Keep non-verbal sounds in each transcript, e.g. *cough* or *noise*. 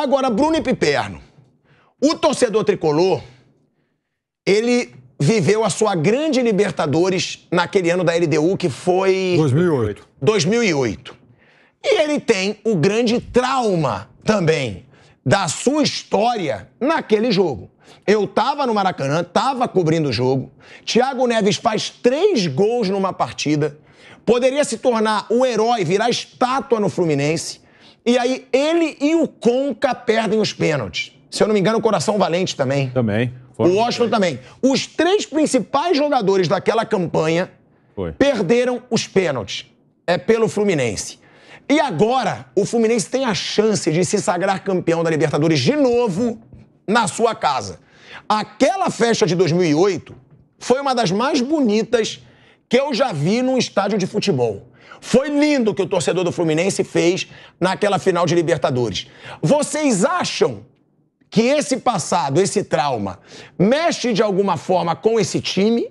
Agora, Bruno e Piperno, o torcedor tricolor, ele viveu a sua grande Libertadores naquele ano da LDU, que foi. 2008. 2008. E ele tem o grande trauma também da sua história naquele jogo. Eu estava no Maracanã, estava cobrindo o jogo. Thiago Neves faz três gols numa partida. Poderia se tornar o herói, virar estátua no Fluminense. E aí ele e o Conca perdem os pênaltis. Se eu não me engano, o Coração Valente também. Também. O Washington também. Os três principais jogadores daquela campanha Foi. perderam os pênaltis. É pelo Fluminense. E agora, o Fluminense tem a chance de se sagrar campeão da Libertadores de novo na sua casa. Aquela festa de 2008 foi uma das mais bonitas que eu já vi num estádio de futebol. Foi lindo o que o torcedor do Fluminense fez naquela final de Libertadores. Vocês acham que esse passado, esse trauma, mexe de alguma forma com esse time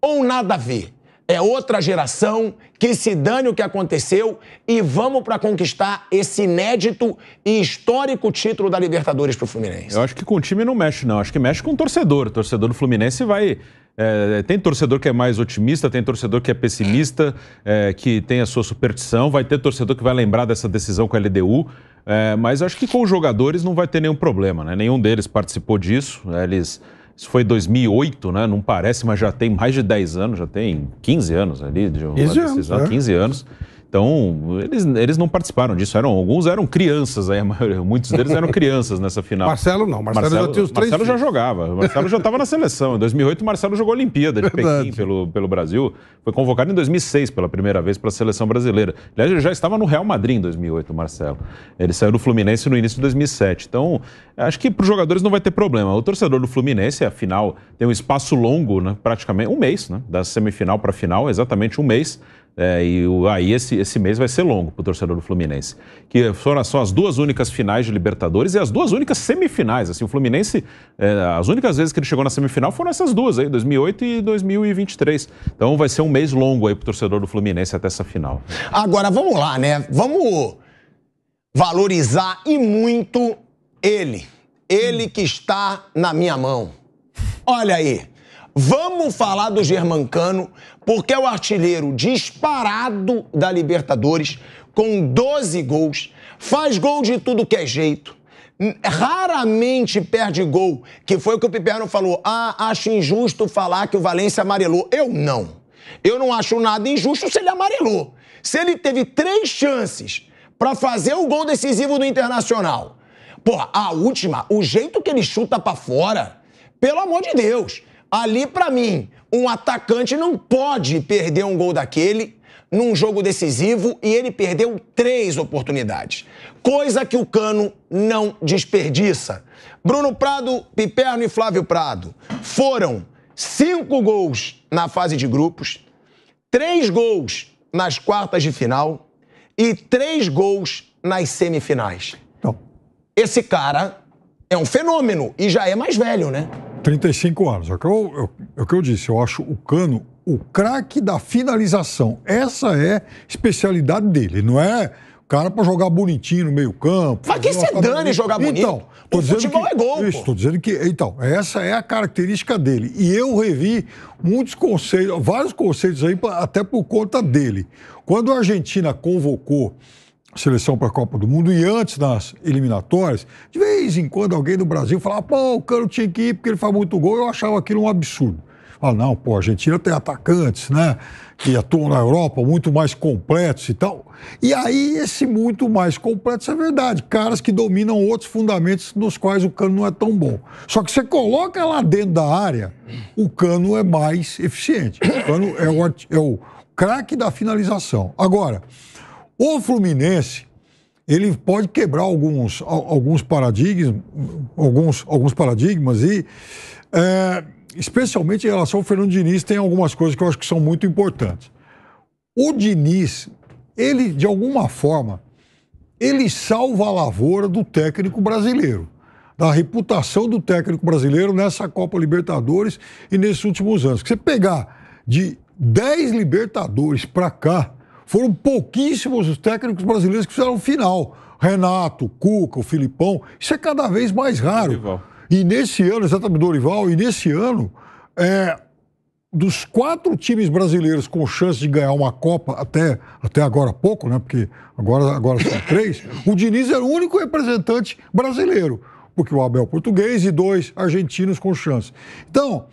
ou nada a ver? É outra geração que se dane o que aconteceu e vamos para conquistar esse inédito e histórico título da Libertadores para o Fluminense. Eu acho que com o time não mexe, não. Acho que mexe com o torcedor. O torcedor do Fluminense vai é, é, tem torcedor que é mais otimista, tem torcedor que é pessimista, é, que tem a sua superstição, vai ter torcedor que vai lembrar dessa decisão com a LDU. É, mas acho que com os jogadores não vai ter nenhum problema, né? Nenhum deles participou disso. Né? Eles, isso foi 2008, né? Não parece, mas já tem mais de 10 anos, já tem 15 anos ali de uma decisão, é. 15 anos. Então, eles, eles não participaram disso. Eram, alguns eram crianças, aí, muitos deles eram crianças nessa final. Marcelo não, Marcelo, Marcelo já tinha os três. Marcelo filhos. já jogava, Marcelo já estava na seleção. Em 2008, Marcelo jogou a Olimpíada de Verdade. Pequim pelo, pelo Brasil. Foi convocado em 2006 pela primeira vez para a seleção brasileira. Aliás, ele já estava no Real Madrid em 2008, Marcelo. Ele saiu do Fluminense no início de 2007. Então, acho que para os jogadores não vai ter problema. O torcedor do Fluminense, afinal, tem um espaço longo, né? praticamente um mês, né? da semifinal para a final, exatamente um mês. É, e o, aí esse, esse mês vai ser longo para o torcedor do Fluminense. Que foram, são as duas únicas finais de Libertadores e as duas únicas semifinais. Assim, o Fluminense, é, as únicas vezes que ele chegou na semifinal foram essas duas, aí, 2008 e 2023. Então vai ser um mês longo aí para o torcedor do Fluminense até essa final. Agora vamos lá, né? Vamos valorizar e muito ele. Ele que está na minha mão. Olha aí. Vamos falar do Germancano, porque é o artilheiro disparado da Libertadores, com 12 gols, faz gol de tudo que é jeito. Raramente perde gol, que foi o que o Piperno falou. Ah, acho injusto falar que o Valência amarelou. Eu não. Eu não acho nada injusto se ele amarelou. Se ele teve três chances para fazer o gol decisivo do Internacional. Pô, a última, o jeito que ele chuta para fora, pelo amor de Deus. Ali, para mim, um atacante não pode perder um gol daquele num jogo decisivo e ele perdeu três oportunidades. Coisa que o Cano não desperdiça. Bruno Prado, Piperno e Flávio Prado foram cinco gols na fase de grupos, três gols nas quartas de final e três gols nas semifinais. Então. Esse cara é um fenômeno e já é mais velho, né? 35 anos. É o que eu, eu, é o que eu disse, eu acho o Cano o craque da finalização. Essa é a especialidade dele, não é cara para jogar bonitinho no meio-campo. Mas que se dane jogar bonito. Então, tô o dizendo futebol que, é gol. Estou dizendo que. Então, essa é a característica dele. E eu revi muitos conceitos, vários conceitos aí, até por conta dele. Quando a Argentina convocou seleção para a Copa do Mundo e antes das eliminatórias, de vez em quando alguém do Brasil falava, pô, o Cano tinha que ir porque ele faz muito gol, eu achava aquilo um absurdo. Ah, não, pô, a Argentina tem atacantes, né? Que atuam na Europa, muito mais completos e tal. E aí, esse muito mais completo é verdade. Caras que dominam outros fundamentos nos quais o cano não é tão bom. Só que você coloca lá dentro da área, o cano é mais eficiente. O cano é o, é o craque da finalização. Agora, o Fluminense, ele pode quebrar alguns, alguns paradigmas, alguns, alguns paradigmas e é, especialmente em relação ao Fernando Diniz, tem algumas coisas que eu acho que são muito importantes. O Diniz, ele, de alguma forma, ele salva a lavoura do técnico brasileiro, da reputação do técnico brasileiro nessa Copa Libertadores e nesses últimos anos. Que você pegar de 10 Libertadores para cá, foram pouquíssimos os técnicos brasileiros que fizeram o final. Renato, Cuca, o Filipão, isso é cada vez mais raro. Dorival. E nesse ano, exatamente, Dorival, e nesse ano, é, dos quatro times brasileiros com chance de ganhar uma Copa, até, até agora há pouco, né? Porque agora, agora são *laughs* três, o Diniz era o único representante brasileiro, porque o Abel português e dois argentinos com chance. Então,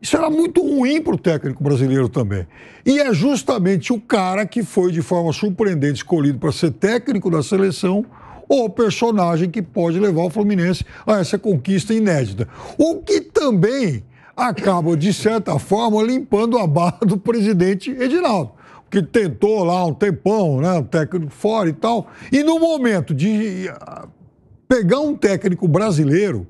isso era muito ruim para o técnico brasileiro também. E é justamente o cara que foi, de forma surpreendente, escolhido para ser técnico da seleção ou personagem que pode levar o Fluminense a essa conquista inédita. O que também acaba, de certa forma, limpando a barra do presidente Edinaldo, que tentou lá um tempão, né, um técnico fora e tal. E no momento de ah, pegar um técnico brasileiro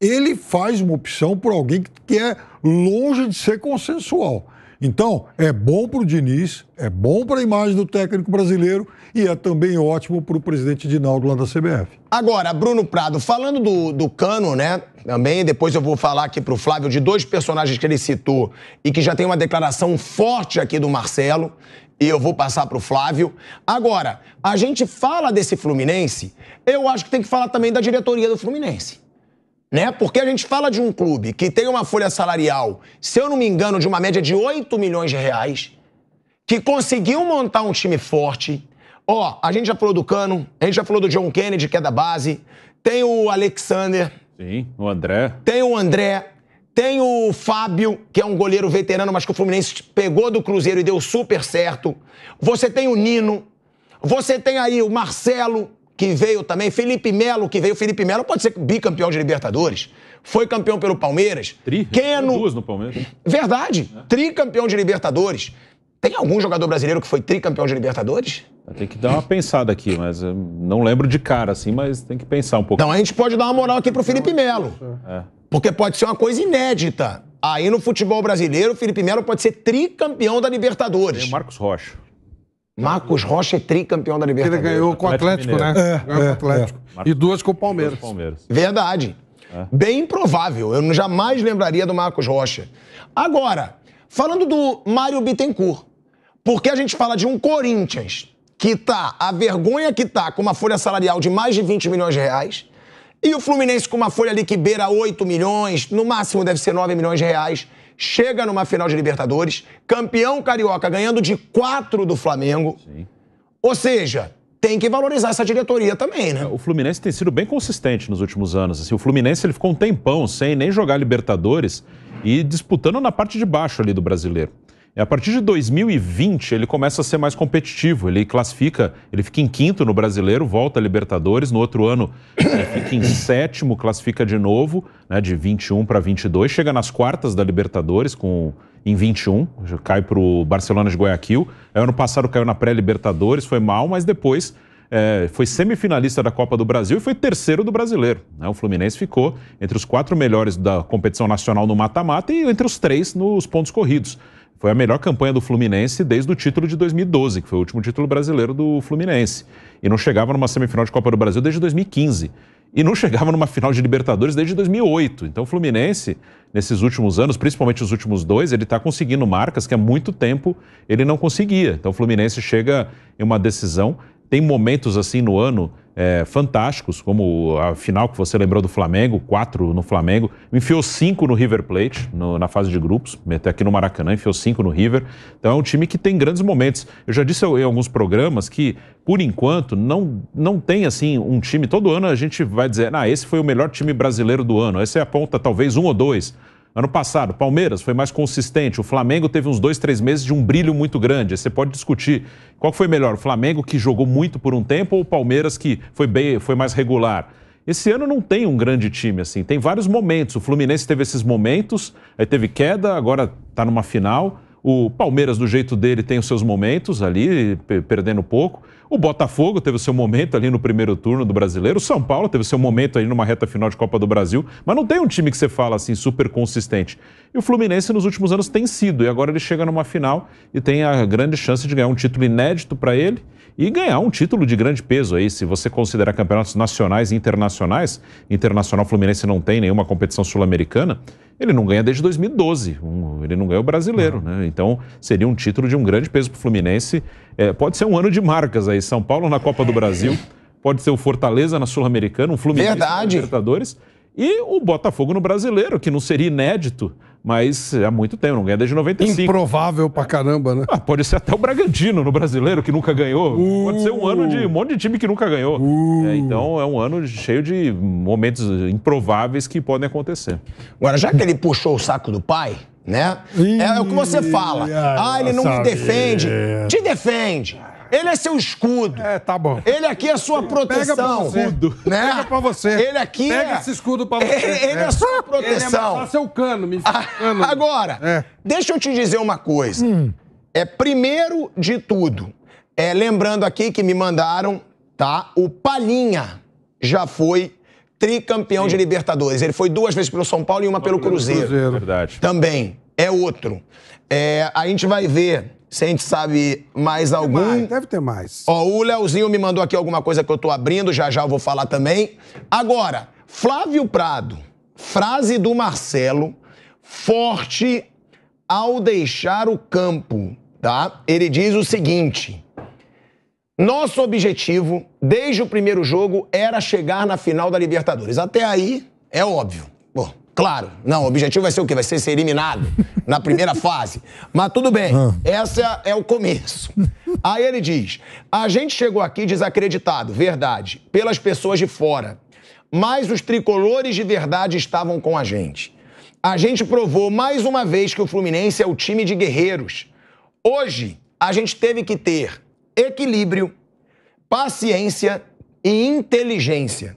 ele faz uma opção por alguém que é longe de ser consensual. Então, é bom para o Diniz, é bom para a imagem do técnico brasileiro e é também ótimo para o presidente Dinaldo lá da CBF. Agora, Bruno Prado, falando do, do Cano, né? Também, depois eu vou falar aqui para o Flávio de dois personagens que ele citou e que já tem uma declaração forte aqui do Marcelo. E eu vou passar para o Flávio. Agora, a gente fala desse Fluminense, eu acho que tem que falar também da diretoria do Fluminense né? Porque a gente fala de um clube que tem uma folha salarial, se eu não me engano, de uma média de 8 milhões de reais, que conseguiu montar um time forte. Ó, a gente já falou do Cano, a gente já falou do John Kennedy, que é da base, tem o Alexander. Sim, o André. Tem o André, tem o Fábio, que é um goleiro veterano, mas que o Fluminense pegou do Cruzeiro e deu super certo. Você tem o Nino, você tem aí o Marcelo, que veio também, Felipe Melo, que veio. Felipe Melo pode ser bicampeão de Libertadores. Foi campeão pelo Palmeiras. Tri, Keno. Duas no Palmeiras. Verdade. É. Tricampeão de Libertadores. Tem algum jogador brasileiro que foi tricampeão de Libertadores? Tem que dar uma pensada aqui, mas eh, não lembro de cara assim, mas tem que pensar um pouco. Então a gente pode dar uma moral aqui pro Felipe Melo. É. Porque pode ser uma coisa inédita. Aí no futebol brasileiro, o Felipe Melo pode ser tricampeão da Libertadores. Tem o Marcos Rocha. Marcos Rocha é tricampeão da Libertadores. Ele ganhou com o Atlético, Atlético né? É, ganhou é, com o é, Atlético. É. E duas com o Palmeiras. Palmeiras. Verdade. É. Bem improvável. Eu jamais lembraria do Marcos Rocha. Agora, falando do Mário Bittencourt, porque a gente fala de um Corinthians que tá, a vergonha que tá, com uma folha salarial de mais de 20 milhões de reais, e o Fluminense com uma folha ali que beira 8 milhões, no máximo deve ser 9 milhões de reais chega numa final de Libertadores, campeão carioca, ganhando de quatro do Flamengo. Sim. Ou seja, tem que valorizar essa diretoria também, né? É, o Fluminense tem sido bem consistente nos últimos anos. Assim, o Fluminense ele ficou um tempão sem nem jogar Libertadores e disputando na parte de baixo ali do brasileiro. É, a partir de 2020, ele começa a ser mais competitivo. Ele classifica, ele fica em quinto no brasileiro, volta a Libertadores. No outro ano, fica em sétimo, classifica de novo, né, de 21 para 22. Chega nas quartas da Libertadores com em 21, cai para o Barcelona de Guayaquil. Ano passado caiu na pré-Libertadores, foi mal, mas depois é, foi semifinalista da Copa do Brasil e foi terceiro do brasileiro. Né? O Fluminense ficou entre os quatro melhores da competição nacional no mata-mata e entre os três nos pontos corridos. Foi a melhor campanha do Fluminense desde o título de 2012, que foi o último título brasileiro do Fluminense. E não chegava numa semifinal de Copa do Brasil desde 2015. E não chegava numa final de Libertadores desde 2008. Então o Fluminense, nesses últimos anos, principalmente os últimos dois, ele está conseguindo marcas que há muito tempo ele não conseguia. Então o Fluminense chega em uma decisão tem momentos assim no ano é, fantásticos, como a final que você lembrou do Flamengo, quatro no Flamengo, enfiou cinco no River Plate no, na fase de grupos, até aqui no Maracanã, enfiou cinco no River. Então é um time que tem grandes momentos. Eu já disse em alguns programas que, por enquanto, não, não tem assim um time. Todo ano a gente vai dizer, ah, esse foi o melhor time brasileiro do ano. Esse é aponta talvez um ou dois. Ano passado, Palmeiras foi mais consistente. O Flamengo teve uns dois, três meses de um brilho muito grande. Você pode discutir qual foi melhor, o Flamengo que jogou muito por um tempo ou o Palmeiras que foi bem, foi mais regular. Esse ano não tem um grande time assim. Tem vários momentos. O Fluminense teve esses momentos, aí teve queda, agora está numa final. O Palmeiras, do jeito dele, tem os seus momentos ali, perdendo pouco. O Botafogo teve o seu momento ali no primeiro turno do brasileiro. O São Paulo teve o seu momento ali numa reta final de Copa do Brasil. Mas não tem um time que você fala assim super consistente. E o Fluminense nos últimos anos tem sido. E agora ele chega numa final e tem a grande chance de ganhar um título inédito para ele e ganhar um título de grande peso aí. Se você considerar campeonatos nacionais e internacionais, Internacional Fluminense não tem nenhuma competição sul-americana, ele não ganha desde 2012. Um, ele não ganhou o brasileiro, não. né? Então seria um título de um grande peso para o Fluminense. É, pode ser um ano de marcas aí. São Paulo na Copa do Brasil, pode ser o Fortaleza na Sul-Americana, um Fluminense Verdade. na Libertadores. E o Botafogo no Brasileiro, que não seria inédito mas há muito tempo, não ganha desde 95. Improvável pra caramba, né? Ah, pode ser até o Bragantino no brasileiro, que nunca ganhou. Uh, pode ser um ano de um monte de time que nunca ganhou. É, uh, é, então é um ano cheio de momentos improváveis que podem acontecer. Agora, já que ele puxou o saco do pai, né? é o que você fala. ah, ele não me defende. Te defende. Ele é seu escudo. É, tá bom. Ele aqui é sua proteção. Pega pra você. Né? Pega pra você. Ele aqui Pega é esse escudo pra você. Ele, é. é sua proteção. Ele é seu cano, me ah, cano. Agora, é. deixa eu te dizer uma coisa. Hum. É primeiro de tudo, é, lembrando aqui que me mandaram, tá? O Palinha já foi tricampeão Sim. de Libertadores. Ele foi duas vezes pelo São Paulo e uma, uma pelo Cruzeiro. Cruzeiro. Verdade. Também. É outro. É, a gente vai ver se a gente sabe mais deve algum. Mais, deve ter mais. Ó, o Leozinho me mandou aqui alguma coisa que eu tô abrindo, já já eu vou falar também. Agora, Flávio Prado, frase do Marcelo, forte ao deixar o campo, tá? Ele diz o seguinte: Nosso objetivo desde o primeiro jogo era chegar na final da Libertadores. Até aí é óbvio. Claro, não, o objetivo vai ser o quê? Vai ser ser eliminado *laughs* na primeira fase. Mas tudo bem, ah. esse é o começo. *laughs* Aí ele diz: a gente chegou aqui desacreditado, verdade, pelas pessoas de fora. Mas os tricolores de verdade estavam com a gente. A gente provou mais uma vez que o Fluminense é o time de guerreiros. Hoje, a gente teve que ter equilíbrio, paciência e inteligência.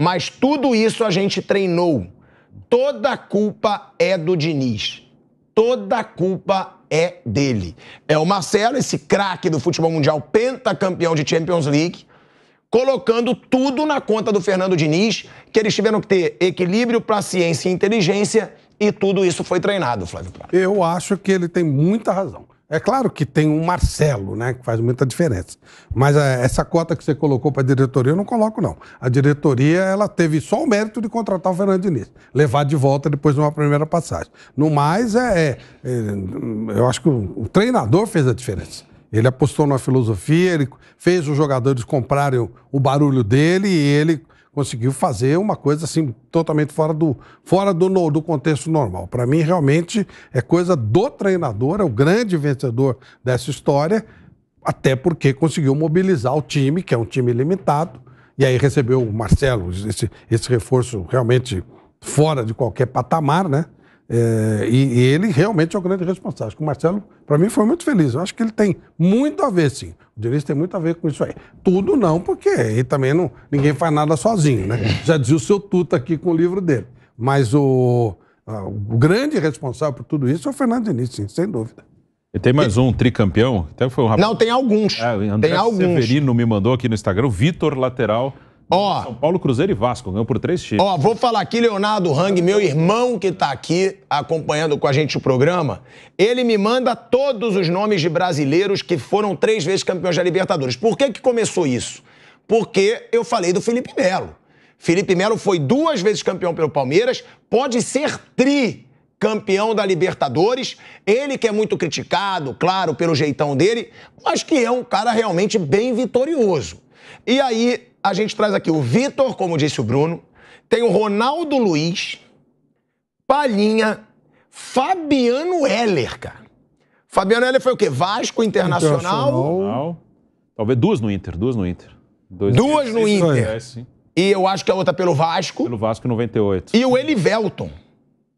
Mas tudo isso a gente treinou. Toda culpa é do Diniz. Toda culpa é dele. É o Marcelo, esse craque do futebol mundial, pentacampeão de Champions League, colocando tudo na conta do Fernando Diniz, que eles tiveram que ter equilíbrio, paciência e inteligência, e tudo isso foi treinado, Flávio Prado. Eu acho que ele tem muita razão. É claro que tem um Marcelo, né, que faz muita diferença. Mas a, é, essa cota que você colocou para a diretoria, eu não coloco, não. A diretoria, ela teve só o mérito de contratar o Fernando Diniz, levar de volta depois de uma primeira passagem. No mais, é, é, é eu acho que o, o treinador fez a diferença. Ele apostou na filosofia, ele fez os jogadores comprarem o barulho dele e ele conseguiu fazer uma coisa assim totalmente fora do, fora do, no, do contexto normal. Para mim, realmente, é coisa do treinador, é o grande vencedor dessa história, até porque conseguiu mobilizar o time, que é um time limitado, e aí recebeu o Marcelo, esse, esse reforço realmente fora de qualquer patamar, né? É, e, e, ele realmente é o grande responsável. Acho que o Marcelo, para mim, foi muito feliz. Eu acho que ele tem muito a ver, sim. O Diniz tem muito a ver com isso aí. Tudo não, porque ele também não, ninguém faz nada sozinho, né? É. Já dizia o seu Tuta aqui com o livro dele. Mas o, a, o grande responsável por tudo isso é o Fernando Diniz, sim, sem dúvida. E tem mais um tricampeão, até foi um rapaz. Não, tem alguns. É, André tem alguns. Severino me mandou aqui no Instagram, o Vitor Lateral Ó, São Paulo, Cruzeiro e Vasco, ganhou por três times. Ó, vou falar aqui, Leonardo Hang, meu irmão que tá aqui acompanhando com a gente o programa. Ele me manda todos os nomes de brasileiros que foram três vezes campeões da Libertadores. Por que, que começou isso? Porque eu falei do Felipe Melo. Felipe Melo foi duas vezes campeão pelo Palmeiras, pode ser tri campeão da Libertadores. Ele que é muito criticado, claro, pelo jeitão dele, mas que é um cara realmente bem vitorioso. E aí a gente traz aqui o Vitor, como disse o Bruno, tem o Ronaldo Luiz, Palhinha, Fabiano Heller, cara. Fabiano Heller foi o quê? Vasco, Internacional. internacional. Talvez duas no Inter, duas no Inter. Dois duas no Inter. É, e eu acho que a outra pelo Vasco. Pelo Vasco, 98. E o Elivelton.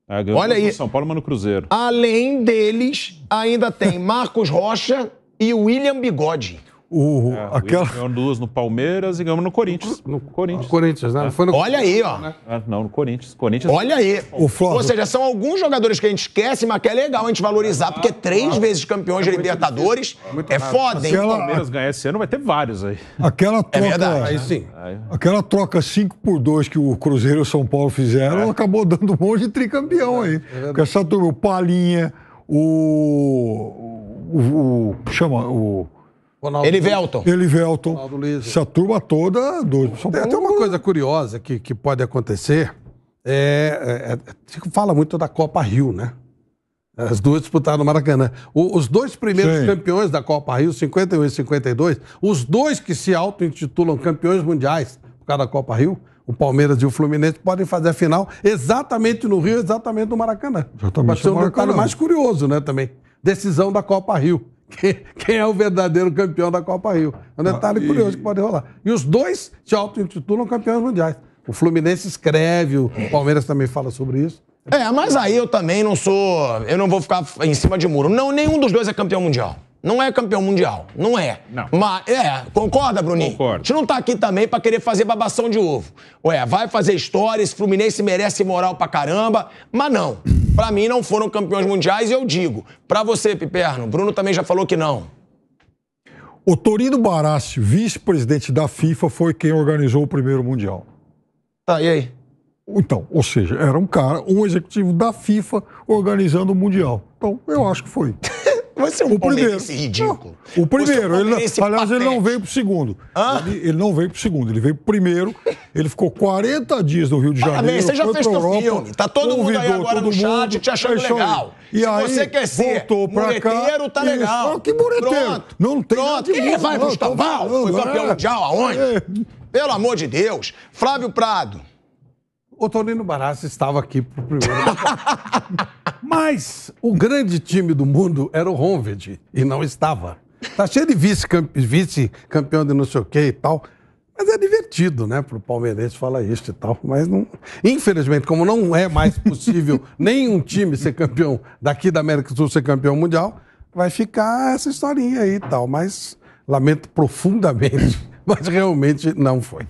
É, Olha aí. São Paulo, mas no Cruzeiro. Além deles, ainda tem Marcos Rocha e William Bigode. O, é, aquela... ganhou duas no Palmeiras e ganhamos no Corinthians. No, no Corinthians. No né? Corinthians, né? É. Foi no... Olha aí, ó. É, não, no Corinthians. Corinthians. Olha aí. O Flávio. Ou seja, são alguns jogadores que a gente esquece, mas que é legal a gente valorizar, porque é três vezes campeões de é Libertadores é foda, hein? Se o Palmeiras ganhar esse ano, vai ter vários aí. Aquela é troca. É verdade. Aí sim. Aquela troca 5 por 2 que o Cruzeiro e o São Paulo fizeram acabou dando um monte de tricampeão aí. Porque essa turma, o Palinha, o. o, o chama. O. Ronaldo Elivelton. Elivelton. Ronaldo Essa turma toda do São Paulo. Tem até uma coisa curiosa que, que pode acontecer. É, é, é fala muito da Copa Rio, né? As duas disputaram no Maracanã. O, os dois primeiros Sim. campeões da Copa Rio, 51 e 52, os dois que se auto-intitulam campeões mundiais por causa da Copa Rio, o Palmeiras e o Fluminense podem fazer a final exatamente no Rio, exatamente no Maracanã. Exatamente Vai ser um detalhe mais curioso, né, também. Decisão da Copa Rio quem, quem é o verdadeiro campeão da Copa Rio. É um ah, detalhe ah, curioso que pode rolar. E os dois se auto-intitulam campeões mundiais. O Fluminense escreve, o Palmeiras também fala sobre isso. É, mas aí eu também não sou. Eu não vou ficar em cima de muro. Não, nenhum dos dois é campeão mundial. Não é campeão mundial. Não é. Não. Mas, é, concorda, Bruninho? Concordo. A gente não tá aqui também para querer fazer babação de ovo. Ué, vai fazer histórias, Fluminense merece moral pra caramba, mas não. Pra mim não foram campeões mundiais e eu digo. Pra você, Piperno, Bruno também já falou que não. O Torino Barassi, vice-presidente da FIFA, foi quem organizou o primeiro mundial. Tá, e aí? Então, ou seja, era um cara, um executivo da FIFA organizando o mundial. Então, eu acho que foi. *laughs* vai ser um o primeiro. ridículo. Não, o primeiro. Ele, aliás, patente. ele não veio pro segundo. Hã? Ele, ele, não veio pro segundo, ele veio pro primeiro. Ele ficou 40 dias no Rio de ah, Janeiro. Parabéns, você já fez teu filme. Tá todo mundo aí agora no mundo, chat te achando é legal. E Se aí, você quer ser voltou pra cá, tá legal. Isso, que mureteiro. Pronto. Não tem Pronto. Nada de vai pro Estaval? Foi campeão é. mundial aonde? É. Pelo amor de Deus. Flávio Prado. O Tonino Barassi estava aqui pro primeiro. *laughs* Mas o grande time do mundo era o Honved, e não estava. Tá cheio de vice-campeão vice de não sei o quê e tal. Mas é divertido, né, para o palmeirense falar isso e tal. Mas, não... infelizmente, como não é mais possível *laughs* nenhum time ser campeão daqui da América do Sul ser campeão mundial, vai ficar essa historinha aí e tal. Mas lamento profundamente, *laughs* mas realmente não foi.